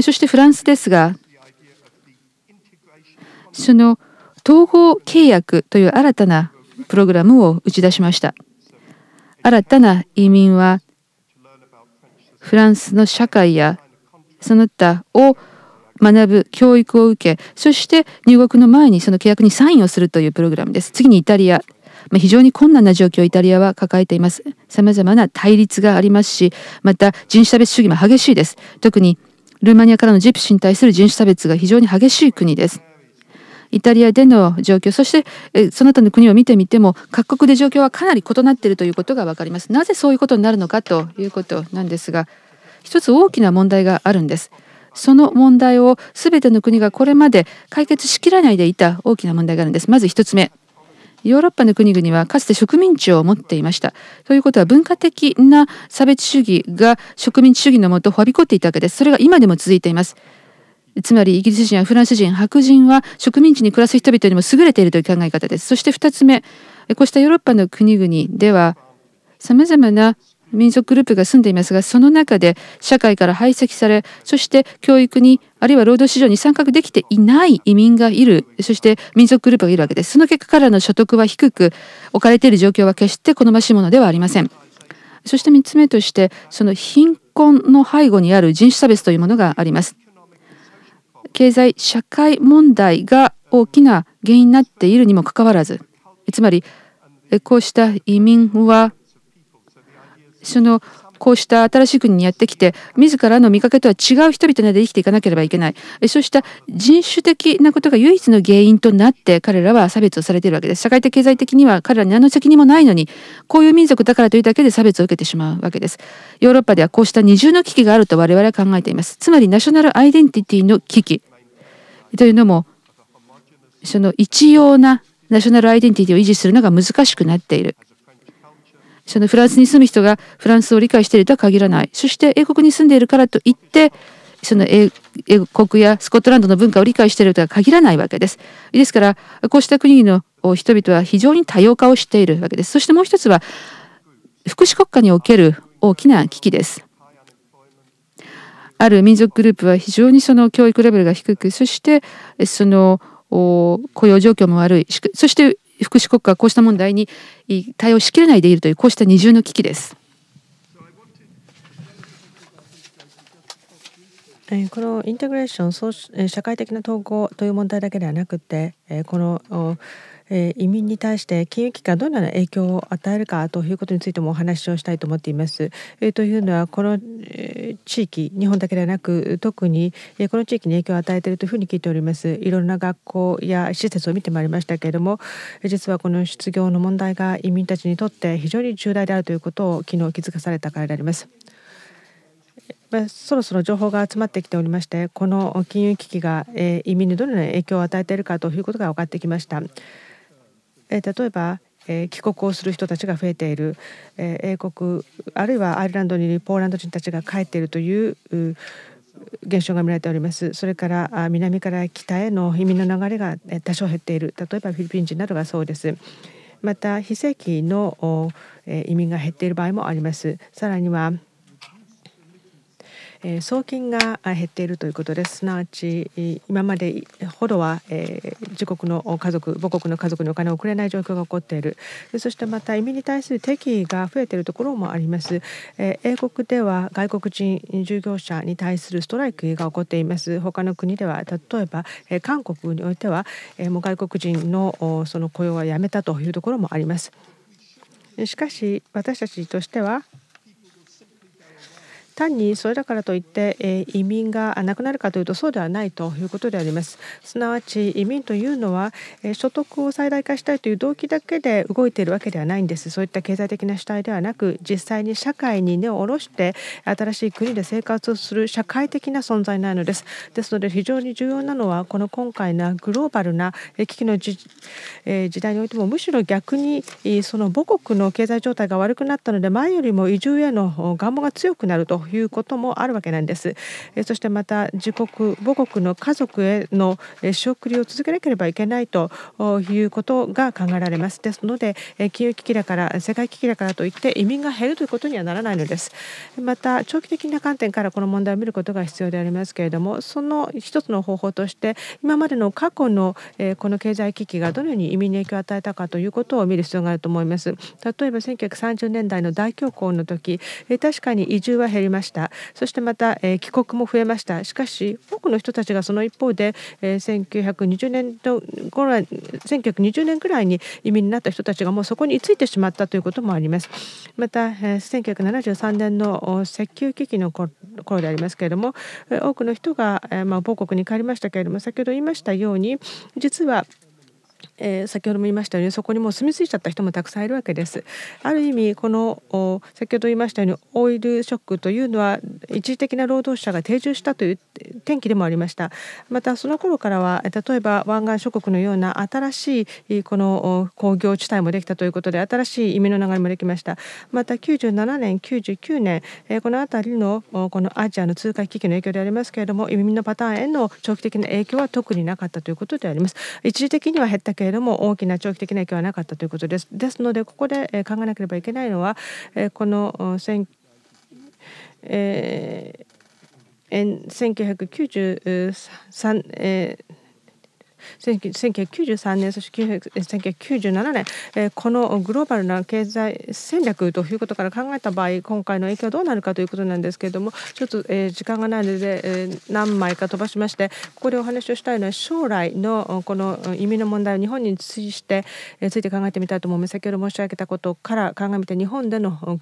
そしてフランスですがその統合契約という新たなプログラムを打ち出しました新たな移民はフランスの社会やその他を学ぶ教育を受けそして入国の前にその契約にサインをするというプログラムです次にイタリア、ま非常に困難な状況をイタリアは抱えていますさまざまな対立がありますしまた人種差別主義も激しいです特にルーマニアからのジプシーに対する人種差別が非常に激しい国です。イタリアでの状況そしてその他の国を見てみても各国で状況はかなり異なっているということが分かりますなぜそういうことになるのかということなんですが一つ大きな問題があるんですその問題を全ての国がこれまで解決しきらないでいた大きな問題があるんですまず1つ目ヨーロッパの国々はかつて植民地を持っていました。ということは文化的な差別主義が植民地主義のもとをはびこっていたわけです。それが今でも続いています。つまりイギリス人やフランス人白人は植民地に暮らす人々にも優れているという考え方です。そして2つ目こうしたヨーロッパの国々では様々な民族グループが住んでいますがその中で社会から排斥されそして教育にあるいは労働市場に参画できていない移民がいるそして民族グループがいるわけですその結果からの所得は低く置かれている状況は決して好ましいものではありませんそして3つ目としてその貧困の背後にある人種差別というものがあります経済社会問題が大きな原因になっているにもかかわらずつまりこうした移民はそのこうした新しい国にやってきて自らの見かけとは違う人々で生きていかなければいけないそうした人種的なことが唯一の原因となって彼らは差別をされているわけです社会的経済的には彼らに何の責任もないのにこういう民族だからというだけで差別を受けてしまうわけですヨーロッパではこうした二重の危機があると我々は考えていますつまりナショナルアイデンティティの危機というのもその一様なナショナルアイデンティティを維持するのが難しくなっているそのフランスに住む人がフランスを理解しているとは限らない。そして英国に住んでいるからといって、その英国やスコットランドの文化を理解しているとは限らないわけです。ですから、こうした国の人々は非常に多様化をしているわけです。そしてもう一つは、福祉国家における大きな危機です。ある民族グループは非常にその教育レベルが低く、そしてその雇用状況も悪い、そして福祉国家はこうした問題に対応しきれないでいるというこうした二重の危機です。このインテグレーションそう社会的な統合という問題だけではなくてこの移民に対して金融機関どのような影響を与えるかということについてもお話をしたいと思っています。というのはこの地域日本だけではなく特にこの地域に影響を与えているというふうに聞いております。いろんな学校や施設を見てまいりましたけれども実はこの失業の問題が移民たちにとって非常に重大であるということを昨日気づかされたからであります。まあ、そろそろ情報が集まってきておりましてこの金融危機が、えー、移民にどのような影響を与えているかということが分かってきました。えー、例えば帰国をする人たちが増えている英国あるいはアイルランドにいるポーランド人たちが帰っているという現象が見られておりますそれから南から北への移民の流れが多少減っている例えばフィリピン人などがそうですまた非正規の移民が減っている場合もありますさらにはえ送金が減っているということですすなわち今までほどは、え自国の家族母国の家族にお金を送れない状況が起こっているそしてまた移民に対する敵意が増えているところもあります、え英国では外国人従業者に対するストライキが起こっています他の国では例えば、え韓国においては、えもう外国人のその雇用はやめたというところもありますしかし私たちとしては単にそれだからといってえ移民がなくなるかというとそうではないということでありますすなわち移民というのはえ所得を最大化したいという動機だけで動いているわけではないんですそういった経済的な主体ではなく実際に社会に根を下ろして新しい国で生活をする社会的な存在なのですですので非常に重要なのはこの今回のグローバルな危機のえ時代においてもむしろ逆にその母国の経済状態が悪くなったので前よりも移住への願望が強くなるということもあるわけなんです。そしてまた自国母国の家族への仕送りを続けなければいけないということが考えられます。ですので金融危機だから世界危機だからといって移民が減るということにはならないのです。また長期的な観点からこの問題を見ることが必要でありますけれどもその一つの方法として今までの過去のこの経済危機がどのように移民に影響を与えたかということを見る必要があると思います。例えば1930年代の大恐慌の時確かに移住は減りましたそしてまた、え帰国も増えましたしかし多くの人たちがその一方で、え1920年の頃は1920年ぐらいに移民になった人たちがもうそこに居ついてしまったということもありますまた、えー、1973年の石油危機の頃でありますけれども多くの人が、えまあ、母国に帰りましたけれども先ほど言いましたように実はえー、先ほども言いましたようにそこにもう住み着いちゃった人もたくさんいるわけです。ある意味この先ほど言いましたようにオイルショックというのは一時的な労働者が定住したという天気でもありました。またその頃からは例えば湾岸諸国のような新しいこの工業地帯もできたということで新しい移民の流れもできました。また97年99年この辺りのこのアジアの通貨危機の影響でありますけれども移民のパターンへの長期的な影響は特になかったということであります。一時的には減ったけれども大きな長期的な影響はなかったということです。ですのでここで考えなければいけないのはこの選挙えー、1993、えー1993年そして1997年、えー、このグローバルな経済戦略ということから考えた場合今回の影響どうなるかということなんですけれどもちょっと、えー、時間がないので、えー、何枚か飛ばしましてここでお話をしたいのは将来のこの移民の問題を日本について、えついて考えてみたいと思います先ほど申し上げたことから考えて日本での、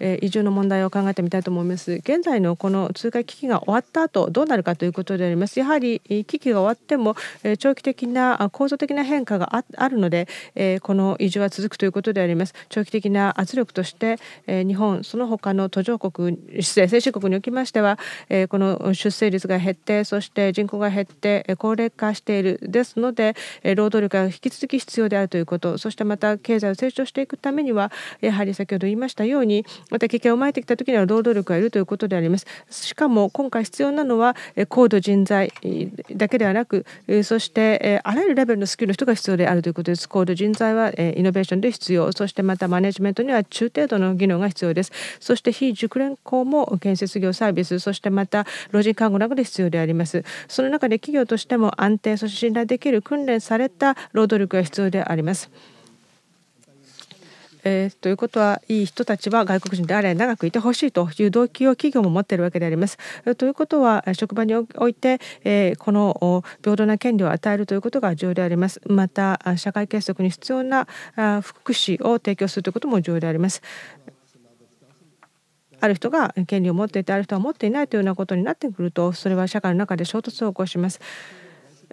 え移住の問題を考えてみたいと思います現在のこの通貨危機が終わった後どうなるかということでありますやはり危機が終わっても、えー長期的な構造的な変化があるので、えこの移住は続くということであります長期的な圧力として、え日本その他の途上国失礼先進国におきましては、えこの出生率が減ってそして人口が減って高齢化しているですので労働力が引き続き必要であるということそしてまた経済を成長していくためにはやはり先ほど言いましたようにまた危険をまいてきた時には労働力がいるということでありますしかも今回必要なのは高度人材だけではなくそしてしてえあらゆるレベルのスキルの人が必要であるということです。高度人材はえイノベーションで必要、そしてまたマネジメントには中程度の技能が必要です。そして非熟練校も建設業サービス、そしてまた老人看護などで必要であります。その中で企業としても安定そして信頼できる訓練された労働力が必要であります。えー、ということはいい人たちは外国人であれ長くいてほしいという動機を企業も持っているわけであります。ということは職場において、えー、この平等な権利を与えるということが重要であります。また社会結束に必要な福祉を提供するということも重要であります。ある人が権利を持っていてある人は持っていないというようなことになってくるとそれは社会の中で衝突を起こします。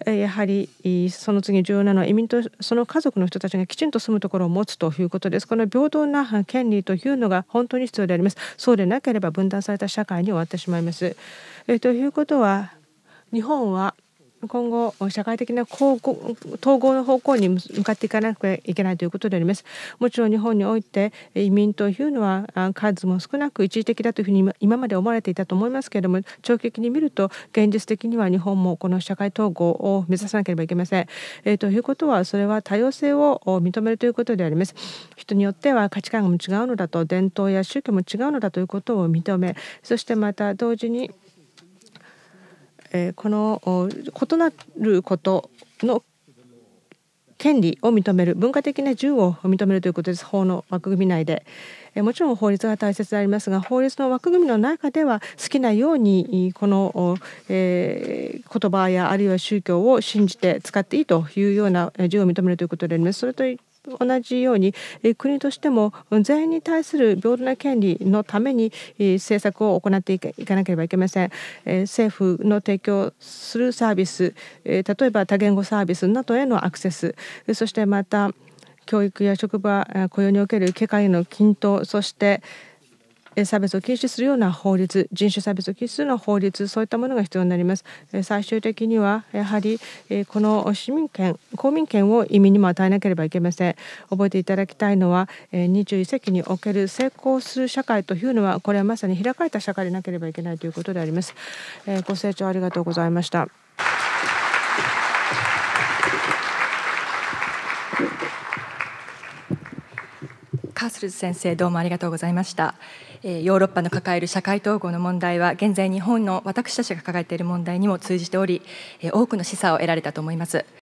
やはりその次重要なのは移民とその家族の人たちがきちんと住むところを持つということですこの平等な権利というのが本当に必要でありますそうでなければ分断された社会に終わってしまいますえということは日本は今後社会的な統合の方向に向かっていかなきゃいけないということでありますもちろん日本において移民というのは数も少なく一時的だというふうに今まで思われていたと思いますけれども長期的に見ると現実的には日本もこの社会統合を目指さなければいけません、えー、ということはそれは多様性を認めるということであります人によっては価値観も違うのだと伝統や宗教も違うのだということを認めそしてまた同時にこの異なることの権利を認める文化的な自由を認めるということです法の枠組み内でもちろん法律が大切でありますが法律の枠組みの中では好きなようにこの言葉やあるいは宗教を信じて使っていいというような自由を認めるということでありますそれと同じように国としても全員に対する平等な権利のために政策を行っていかなければいけません政府の提供するサービス例えば多言語サービスなどへのアクセスそしてまた教育や職場雇用における機会の均等そして差別を禁止するような法律人種差別を禁止するような法律そういったものが必要になります最終的にはやはりこの市民権公民権を移民にも与えなければいけません覚えていただきたいのは21世紀における成功する社会というのはこれはまさに開かれた社会でなければいけないということでありますご清聴ありがとうございましたカースルズ先生どうもありがとうございました、えヨーロッパの抱える社会統合の問題は現在日本の私たちが抱えている問題にも通じており、え多くの示唆を得られたと思います